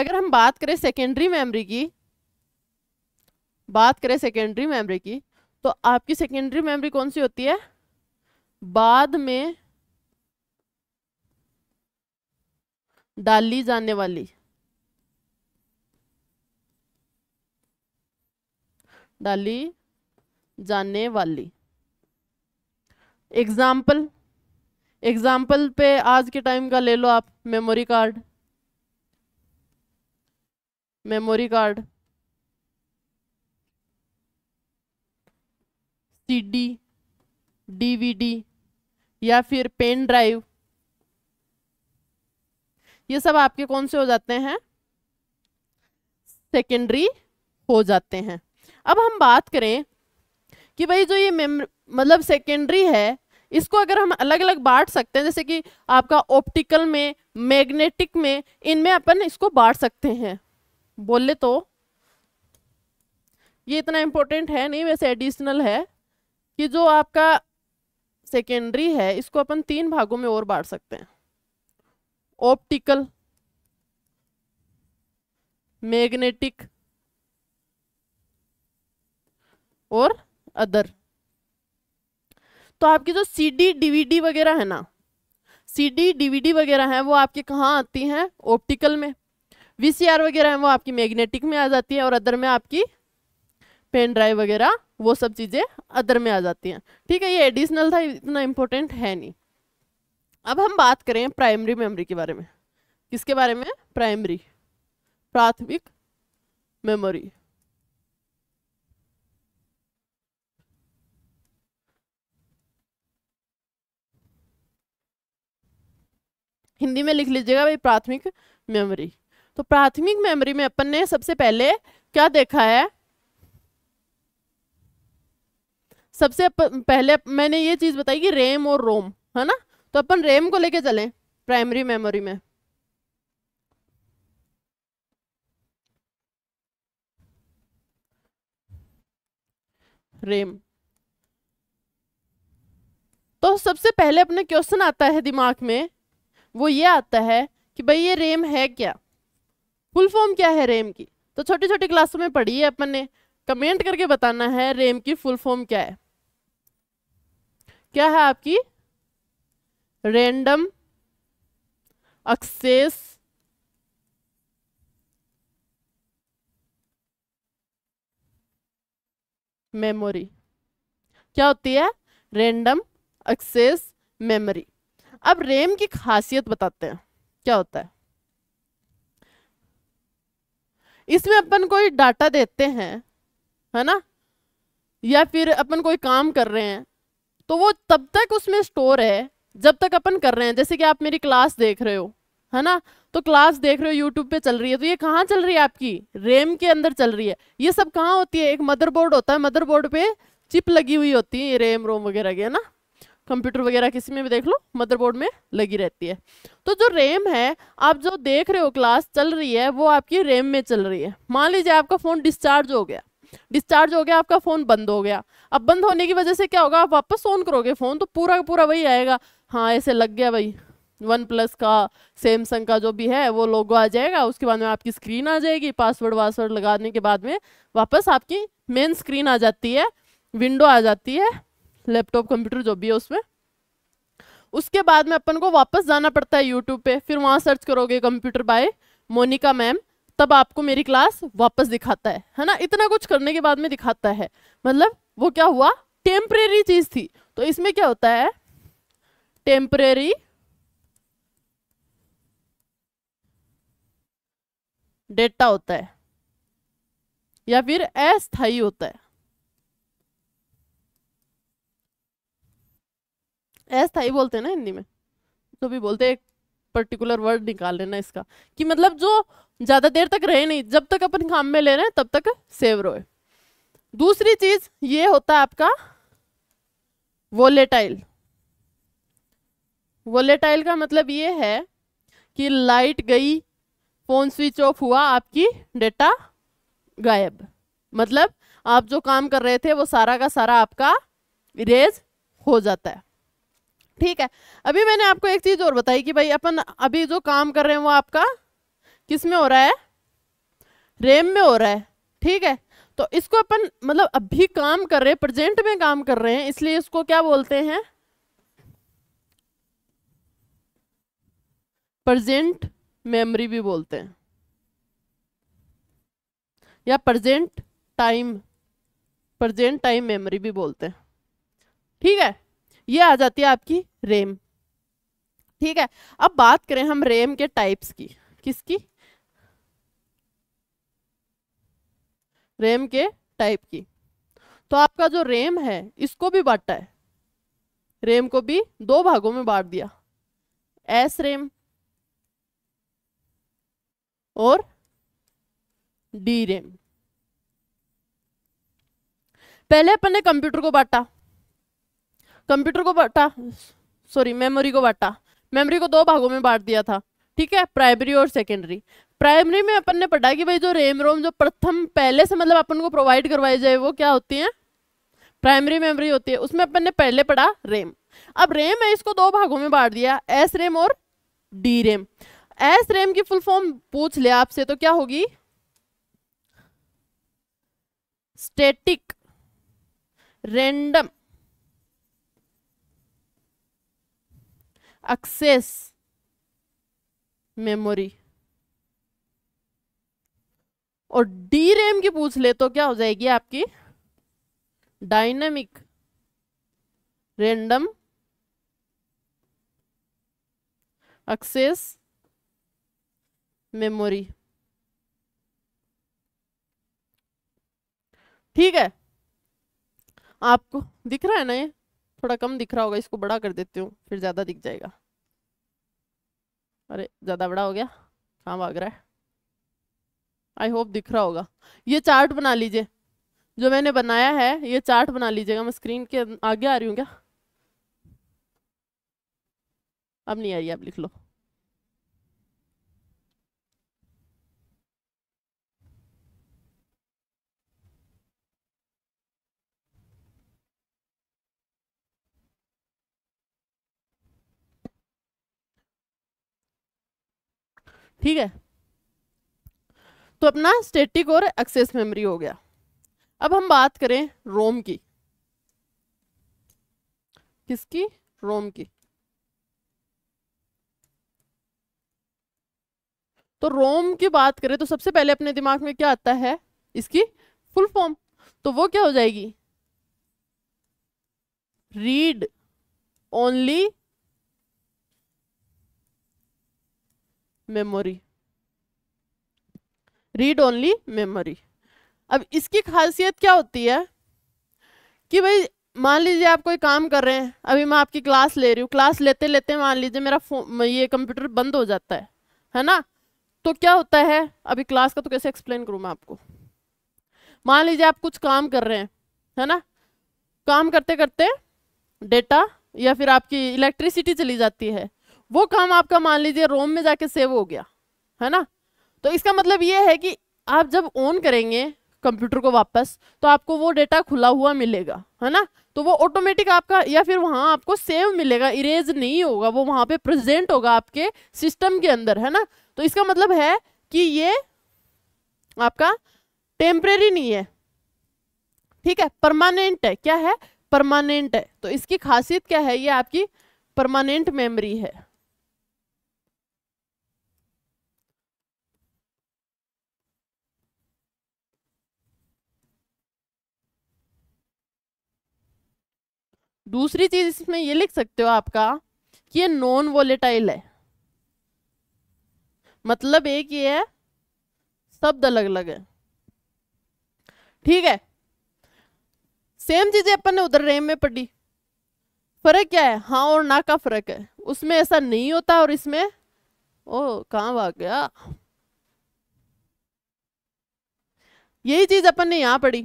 Speaker 2: अगर हम बात करें सेकेंडरी मेमोरी की बात करें सेकेंडरी मेमोरी की तो आपकी सेकेंडरी मेमोरी कौन सी होती है बाद में डाली जाने वाली डाली जाने वाली एग्जाम्पल एग्जाम्पल पे आज के टाइम का ले लो आप memory card memory card CD DVD या फिर पेन ड्राइव ये सब आपके कौन से हो जाते हैं सेकेंडरी हो जाते हैं अब हम बात करें कि भाई जो ये मतलब सेकेंडरी है इसको अगर हम अलग अलग बांट सकते हैं जैसे कि आपका ऑप्टिकल में मैग्नेटिक में इनमें अपन इसको बांट सकते हैं बोले तो ये इतना इम्पोर्टेंट है नहीं वैसे एडिशनल है कि जो आपका सेकेंडरी है इसको अपन तीन भागों में और बांट सकते हैं ऑप्टिकल मैग्नेटिक और अदर तो आपकी जो सीडी डीवीडी वगैरह है ना सीडी डीवीडी वगैरह है वो आपके कहाँ आती हैं ऑप्टिकल में वीसीआर वगैरह है वो आपकी मैग्नेटिक में आ जाती है और अदर में आपकी पेन ड्राइव वगैरह वो सब चीज़ें अदर में आ जाती हैं ठीक है ये एडिशनल था इतना इम्पोर्टेंट है नहीं अब हम बात करें प्राइमरी मेमोरी के बारे में किसके बारे में प्राइमरी प्राथमिक मेमोरी हिंदी में लिख लीजिएगा भाई प्राथमिक मेमोरी तो प्राथमिक मेमोरी में अपन ने सबसे पहले क्या देखा है सबसे पहले मैंने ये चीज बताई कि रेम और रोम है ना तो अपन रेम को लेके चलें प्राइमरी मेमोरी में रेम तो सबसे पहले अपने क्वेश्चन आता है दिमाग में वो ये आता है कि भाई ये रेम है क्या फुल फॉर्म क्या है रेम की तो छोटी छोटी क्लासों में पढ़ी है अपन ने कमेंट करके बताना है रेम की फुल फॉर्म क्या है क्या है आपकी रेंडम एक्सेस मेमोरी क्या होती है रेंडम एक्सेस मेमोरी अब रैम की खासियत बताते हैं क्या होता है इसमें अपन कोई डाटा देते हैं है ना या फिर अपन कोई काम कर रहे हैं तो वो तब तक उसमें स्टोर है जब तक अपन कर रहे हैं जैसे कि आप मेरी क्लास देख रहे हो है ना तो क्लास देख रहे हो यूट्यूब पे चल रही है तो ये कहाँ चल रही है आपकी रेम के अंदर चल रही है ये सब कहाँ होती है एक मदरबोर्ड होता है मदरबोर्ड पे चिप लगी हुई होती है ये रेम रोम वगैरह की है ना कंप्यूटर वगैरह किसी में भी देख लो मदरबोर्ड में लगी रहती है तो जो रैम है आप जो देख रहे हो क्लास चल रही है वो आपकी रैम में चल रही है मान लीजिए आपका फ़ोन डिस्चार्ज हो गया डिस्चार्ज हो गया आपका फ़ोन बंद हो गया अब बंद होने की वजह से क्या होगा आप वापस ऑन करोगे फ़ोन तो पूरा पूरा वही आएगा हाँ ऐसे लग गया भाई वन प्लस का सैमसंग का जो भी है वो लोगो आ जाएगा उसके बाद में आपकी स्क्रीन आ जाएगी पासवर्ड वासवर्ड लगाने के बाद में वापस आपकी मेन स्क्रीन आ जाती है विंडो आ जाती है लैपटॉप कंप्यूटर जो भी है उसमें उसके बाद में अपन को वापस जाना पड़ता है यूट्यूब पे फिर वहाँ सर्च करोगे कंप्यूटर बाय मोनिका मैम तब आपको मेरी क्लास वापस दिखाता है है ना इतना कुछ करने के बाद में दिखाता है मतलब वो क्या हुआ टेम्परेरी चीज थी तो इसमें क्या होता है टेम्परेरी डेटा होता है या फिर अस्थाई होता है ऐसा ही बोलते हैं ना हिंदी में तो भी बोलते एक पर्टिकुलर वर्ड निकाल लेना इसका कि मतलब जो ज़्यादा देर तक रहे नहीं जब तक अपन काम में ले रहे हैं तब तक सेव रोए दूसरी चीज़ ये होता है आपका वोलेटाइल वोलेटाइल का मतलब ये है कि लाइट गई फ़ोन स्विच ऑफ हुआ आपकी डेटा गायब मतलब आप जो काम कर रहे थे वो सारा का सारा आपका इरेज हो जाता है ठीक है अभी मैंने आपको एक चीज़ और बताई कि भाई अपन अभी जो काम कर रहे हैं वो आपका किस में हो रहा है रेम में हो रहा है ठीक है तो इसको अपन मतलब अभी काम कर रहे हैं प्रेजेंट में काम कर रहे हैं इसलिए इसको क्या बोलते हैं प्रेजेंट मेमोरी भी बोलते हैं या present time present time memory भी बोलते हैं ठीक है ये आ जाती है आपकी रेम ठीक है अब बात करें हम रेम के टाइप्स की किसकी रेम के टाइप की तो आपका जो रेम है इसको भी बांटा है रेम को भी दो भागों में बांट दिया एस रेम और डी रेम पहले अपन ने कंप्यूटर को बांटा कंप्यूटर को बांटा सॉरी मेमोरी को बांटा मेमोरी को दो भागों में बांट दिया था ठीक है प्राइमरी और सेकेंडरी प्राइमरी में अपन ने पढ़ा कि भाई जो रेम रोम जो प्रथम पहले से मतलब अपन को प्रोवाइड करवाई जाए वो क्या होती है प्राइमरी मेमोरी होती है उसमें अपन ने पहले पढ़ा रेम अब रेम है इसको दो भागों में बांट दिया एस रेम और डी रेम एस रेम की फुल फॉर्म पूछ ले आपसे तो क्या होगी स्टेटिक रेंडम एक्सेस मेमोरी और डी रेम की पूछ ले तो क्या हो जाएगी आपकी डायनेमिक रेंडम एक्सेस मेमोरी ठीक है आपको दिख रहा है ना ये थोड़ा कम दिख रहा होगा इसको बड़ा कर देती हूँ फिर ज़्यादा दिख जाएगा अरे ज़्यादा बड़ा हो गया काम भाग रहा है आई होप दिख रहा होगा ये चार्ट बना लीजिए जो मैंने बनाया है ये चार्ट बना लीजिएगा मैं स्क्रीन के आगे आ रही हूँ क्या अब नहीं आ रही आप लिख लो ठीक है तो अपना स्टेटिक और एक्सेस मेमोरी हो गया अब हम बात करें रोम की किसकी रोम की तो रोम की बात करें तो सबसे पहले अपने दिमाग में क्या आता है इसकी फुल फॉर्म तो वो क्या हो जाएगी read only memory read only memory अब इसकी खासियत क्या होती है कि भाई मान लीजिए आप कोई काम कर रहे हैं अभी मैं आपकी क्लास ले रही हूँ क्लास लेते लेते मान लीजिए मेरा ये कंप्यूटर बंद हो जाता है है ना तो क्या होता है अभी क्लास का तो कैसे एक्सप्लेन करूँ मैं आपको मान लीजिए आप कुछ काम कर रहे हैं है ना काम करते करते डेटा या फिर आपकी इलेक्ट्रिसिटी चली जाती है वो काम आपका मान लीजिए रोम में जाके सेव हो गया है ना तो इसका मतलब ये है कि आप जब ऑन करेंगे कंप्यूटर को वापस तो आपको वो डेटा खुला हुआ मिलेगा है ना तो वो ऑटोमेटिक आपका या फिर वहाँ आपको सेव मिलेगा इरेज नहीं होगा वो वहाँ पे प्रेजेंट होगा आपके सिस्टम के अंदर है ना तो इसका मतलब है कि ये आपका टेम्परेरी नहीं है ठीक है परमानेंट है क्या है परमानेंट है तो इसकी खासियत क्या है ये आपकी परमानेंट मेमोरी है दूसरी चीज इसमें ये लिख सकते हो आपका कि ये नॉन वोलेटाइल है मतलब एक ये है शब्द अलग अलग है ठीक है सेम चीजें अपन ने उधर रेम में पढ़ी फर्क क्या है हाँ और ना का फर्क है उसमें ऐसा नहीं होता और इसमें ओ कहाँ भाग गया यही चीज अपन ने यहां पढ़ी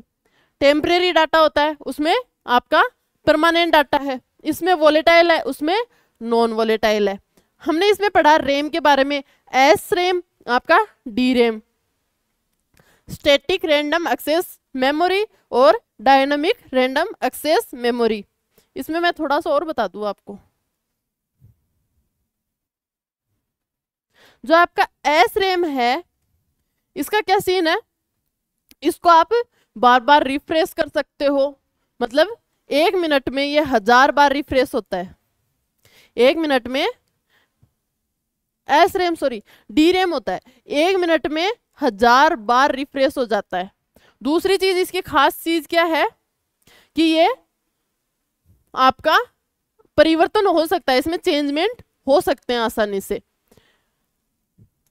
Speaker 2: टेम्परेरी डाटा होता है उसमें आपका परमानेंट डाटा है इसमें वोलेटाइल है उसमें नॉन वोलेटाइल है हमने इसमें पढ़ा रेम के बारे में एस रेम आपका D RAM static random access memory और डायनामिक रेंडम एक्सेस मेमोरी इसमें मैं थोड़ा सा और बता दू आपको जो आपका एस रेम है इसका क्या सीन है इसको आप बार बार रिफ्रेश कर सकते हो मतलब एक मिनट में ये हजार बार रिफ्रेश होता है एक मिनट में S RAM sorry D RAM होता है एक मिनट में हजार बार रिफ्रेश हो जाता है दूसरी चीज इसकी खास चीज क्या है कि ये आपका परिवर्तन हो सकता है इसमें चेंजमेंट हो सकते हैं आसानी से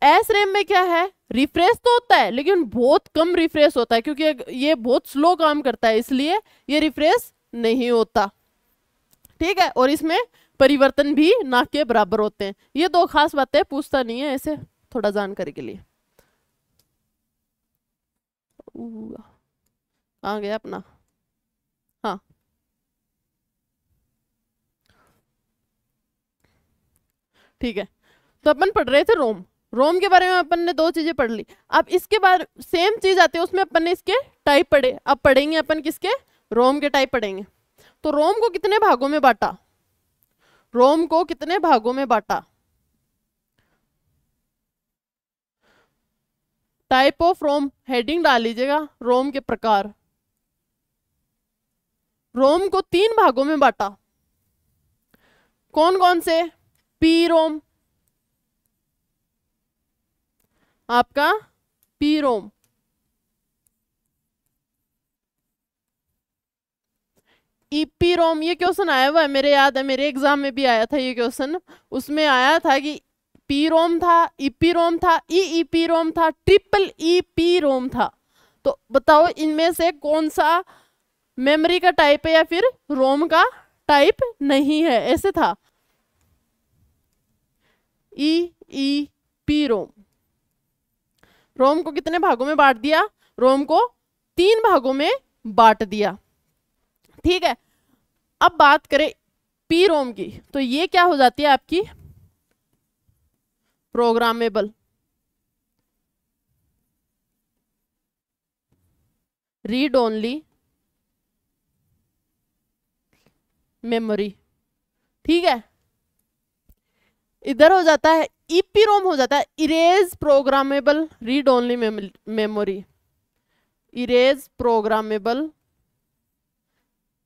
Speaker 2: एस रेम में क्या है रिफ्रेश तो होता है लेकिन बहुत कम रिफ्रेश होता है क्योंकि ये बहुत स्लो काम करता है इसलिए ये रिफ्रेश नहीं होता ठीक है और इसमें परिवर्तन भी ना के बराबर होते हैं ये दो खास बातें पूछता नहीं है ऐसे थोड़ा जानकारी के लिए आ गया अपना हाँ ठीक है तो अपन पढ़ रहे थे रोम रोम के बारे में अपन ने दो चीजें पढ़ ली अब इसके बाद सेम चीज आती है उसमें अपन ने इसके टाइप पढ़े अब पढ़ेंगे अपन किसके रोम के टाइप पढ़ेंगे तो रोम को कितने भागों में बांटा रोम को कितने भागों में बांटा टाइप ऑफ रोम हेडिंग डाल लीजिएगा रोम के प्रकार रोम को तीन भागों में बांटा कौन कौन से पी रोम आपका P ROM EP e ROM ये क्वेश्चन आया हुआ है मेरे याद है मेरे एग्जाम में भी आया था ये क्वेश्चन उसमें आया था कि पी रोम था ईपी e रोम था ई ई पी रोम था ट्रिपल ई पी रोम था तो बताओ इनमें से कौन सा मेमोरी का टाइप है या फिर रोम का टाइप नहीं है ऐसे था ई ई पी रोम रोम को कितने भागों में बांट दिया रोम को तीन भागों में बांट दिया ठीक है अब बात करें पी रोम की तो ये क्या हो जाती है आपकी प्रोग्रामेबल रीड ओनली मेमोरी ठीक है इधर हो जाता है ईपी e रोम हो जाता है erase programmable read only memory erase programmable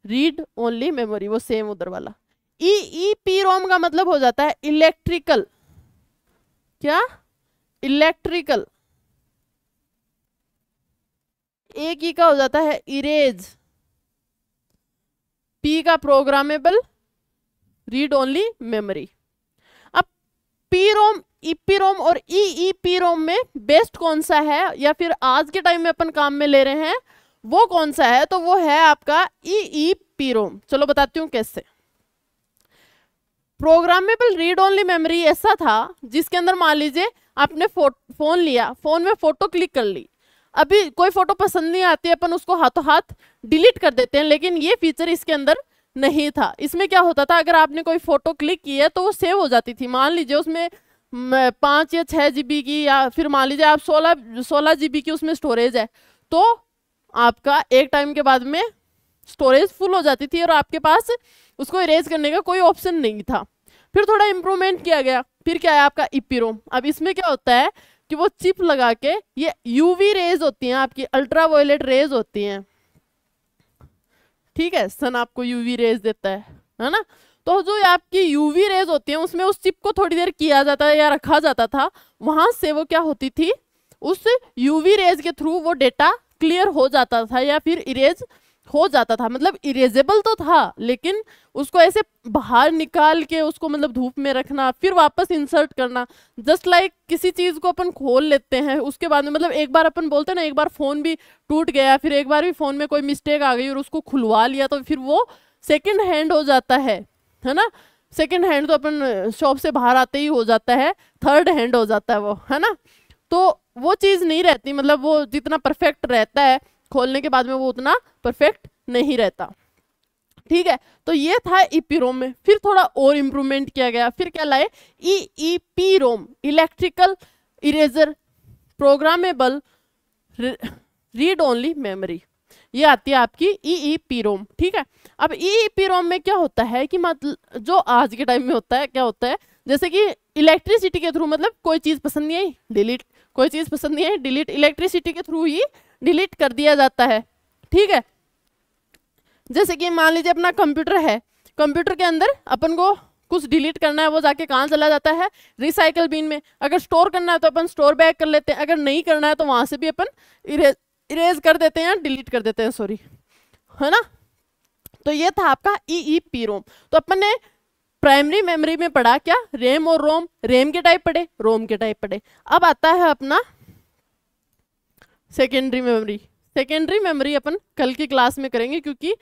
Speaker 2: read only memory वो सेम उधर वाला ई ई पी रोम का मतलब हो जाता है इलेक्ट्रिकल क्या इलेक्ट्रिकल एक ई e का हो जाता है इरेज पी का प्रोग्रामेबल रीड ओनली मेमोरी अब पी रोम ईपी रोम और ई ई पी रोम में बेस्ट कौन सा है या फिर आज के टाइम में अपन काम में ले रहे हैं वो कौन सा है तो वो है आपका ई e पीरोम e चलो बताती हूँ कैसे प्रोग्रामेबल रीड ओनली मेमोरी ऐसा था जिसके अंदर मान लीजिए आपने फोन लिया फोन में फोटो क्लिक कर ली अभी कोई फोटो पसंद नहीं आती अपन उसको हाथों हाथ डिलीट कर देते हैं लेकिन ये फीचर इसके अंदर नहीं था इसमें क्या होता था अगर आपने कोई फोटो क्लिक की है तो वो सेव हो जाती थी मान लीजिए उसमें पाँच या छः जी की या फिर मान लीजिए आप सोलह सोलह जी की उसमें स्टोरेज है तो आपका एक टाइम के बाद में स्टोरेज फुल हो जाती थी और आपके पास उसको इरेज करने का कोई ऑप्शन नहीं था फिर थोड़ा इम्प्रूवमेंट किया गया फिर क्या है आपका ईपी e अब इसमें क्या होता है कि वो चिप लगा के ये यूवी रेज होती हैं आपकी अल्ट्रा वायलेट रेज होती हैं ठीक है सन आपको यूवी रेज देता है है ना तो जो आपकी यूवी रेज होती है उसमें उस चिप को थोड़ी देर किया जाता है या रखा जाता था वहां से वो क्या होती थी उस यूवी रेज के थ्रू वो डेटा क्लियर हो जाता था या फिर इरेज हो जाता था मतलब इरेजेबल तो था लेकिन उसको ऐसे बाहर निकाल के उसको मतलब धूप में रखना फिर वापस इंसर्ट करना जस्ट लाइक like किसी चीज़ को अपन खोल लेते हैं उसके बाद में मतलब एक बार अपन बोलते हैं ना एक बार फ़ोन भी टूट गया फिर एक बार भी फ़ोन में कोई मिस्टेक आ गई और उसको खुलवा लिया तो फिर वो सेकेंड हैंड हो जाता है है ना सेकेंड हैंड तो अपन शॉप से बाहर आते ही हो जाता है थर्ड हैंड हो जाता है वो है ना तो वो चीज़ नहीं रहती मतलब वो जितना परफेक्ट रहता है खोलने के बाद में वो उतना परफेक्ट नहीं रहता ठीक है तो ये था ईपी e रोम में फिर थोड़ा और इम्प्रूवमेंट किया गया फिर क्या लाए E E P ROM electrical eraser programmable read only memory ये आती है आपकी ई ई पी रोम ठीक है अब ई ई पी रोम में क्या होता है कि मतलब जो आज के टाइम में होता है क्या होता है जैसे कि इलेक्ट्रिसिटी के थ्रू मतलब कोई चीज़ पसंद नहीं आई डिलीट कोई चीज़ पसंद नहीं है डिलीट इलेक्ट्रिसिटी के थ्रू ही डिलीट कर दिया जाता है ठीक है जैसे कि मान लीजिए अपना कंप्यूटर है कंप्यूटर के अंदर अपन को कुछ डिलीट करना है वो जाके कहाँ चला जाता है रिसाइकल बिन में अगर स्टोर करना है तो अपन स्टोर बैग कर लेते हैं अगर नहीं करना है तो वहाँ से भी अपन इरेज इरेज कर देते हैं या डिलीट कर देते हैं सॉरी है ना तो ये था आपका ई ई पी रोम तो अपन ने प्राइमरी मेमोरी में पढ़ा क्या रेम और रोम रेम के टाइप पढ़े रोम के टाइप पढ़े अब आता है अपना सेकेंडरी मेमोरी सेकेंडरी मेमोरी अपन कल की क्लास में करेंगे क्योंकि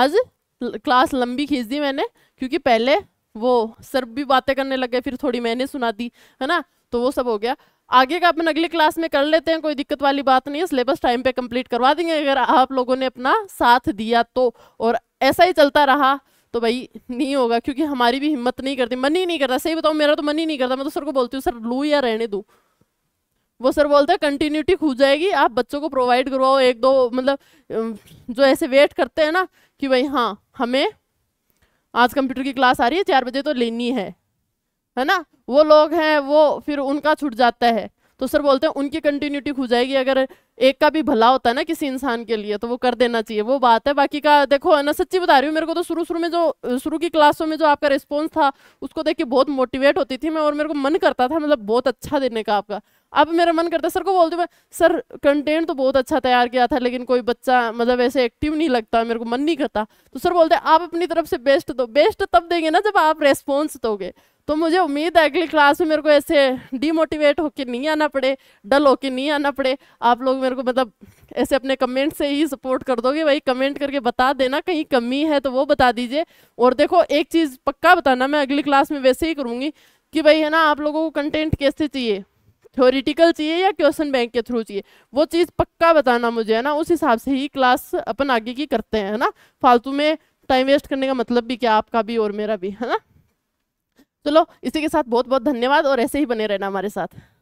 Speaker 2: आज क्लास लंबी खींच दी मैंने क्योंकि पहले वो सर भी बातें करने लग गए फिर थोड़ी मैंने सुना दी है ना तो वो सब हो गया आगे का अपन अगली क्लास में कर लेते हैं कोई दिक्कत वाली बात नहीं है सिलेबस टाइम पे कंप्लीट करवा देंगे अगर आप लोगों ने अपना साथ दिया तो और ऐसा ही चलता रहा तो भाई नहीं होगा क्योंकि हमारी भी हिम्मत नहीं करती मन ही नहीं करता सही बताऊँ मेरा तो मन ही नहीं करता मैं तो सर को बोलती हूँ सर लू या रहने दूँ वो सर बोलता है कंटिन्यूटी खू जाएगी आप बच्चों को प्रोवाइड करवाओ एक दो मतलब जो ऐसे वेट करते हैं ना कि भाई हाँ हमें आज कंप्यूटर की क्लास आ रही है चार बजे तो लेनी है है ना वो लोग हैं वो फिर उनका छूट जाता है तो सर बोलते हैं उनकी कंटिन्यूटी हो जाएगी अगर एक का भी भला होता है ना किसी इंसान के लिए तो वो कर देना चाहिए वो बात है बाकी का देखो ना सच्ची बता रही हूँ मेरे को तो शुरू शुरू में जो शुरू की क्लासों में जो आपका रिस्पॉन्स था उसको देख के बहुत मोटिवेट होती थी मैं और मेरे को मन करता था मतलब बहुत अच्छा देने का आपका अब मेरा मन करता है सर को बोलती हूँ सर कंटेंट तो बहुत अच्छा तैयार किया था लेकिन कोई बच्चा मतलब ऐसे एक्टिव नहीं लगता मेरे को मन नहीं करता तो सर बोलते आप अपनी तरफ से बेस्ट दो बेस्ट तब देंगे ना जब आप रेस्पॉन्स दोगे तो मुझे उम्मीद है अगली क्लास में मेरे को ऐसे डीमोटिवेट होके नहीं आना पड़े डल होके नहीं आना पड़े आप लोग मेरे को मतलब ऐसे अपने कमेंट से ही सपोर्ट कर दोगे भाई कमेंट करके बता देना कहीं कमी है तो वो बता दीजिए और देखो एक चीज़ पक्का बताना मैं अगली क्लास में वैसे ही करूँगी कि भाई है ना आप लोगों को कंटेंट कैसे चाहिए थ्योरिटिकल चाहिए या क्वेश्चन बैंक के थ्रू चाहिए वो चीज़ पक्का बताना मुझे है ना उस हिसाब से ही क्लास अपन आगे की करते हैं है ना फालतू में टाइम वेस्ट करने का मतलब भी क्या आपका भी और मेरा भी है ना चलो इसी के साथ बहुत बहुत धन्यवाद और ऐसे ही बने रहना हमारे साथ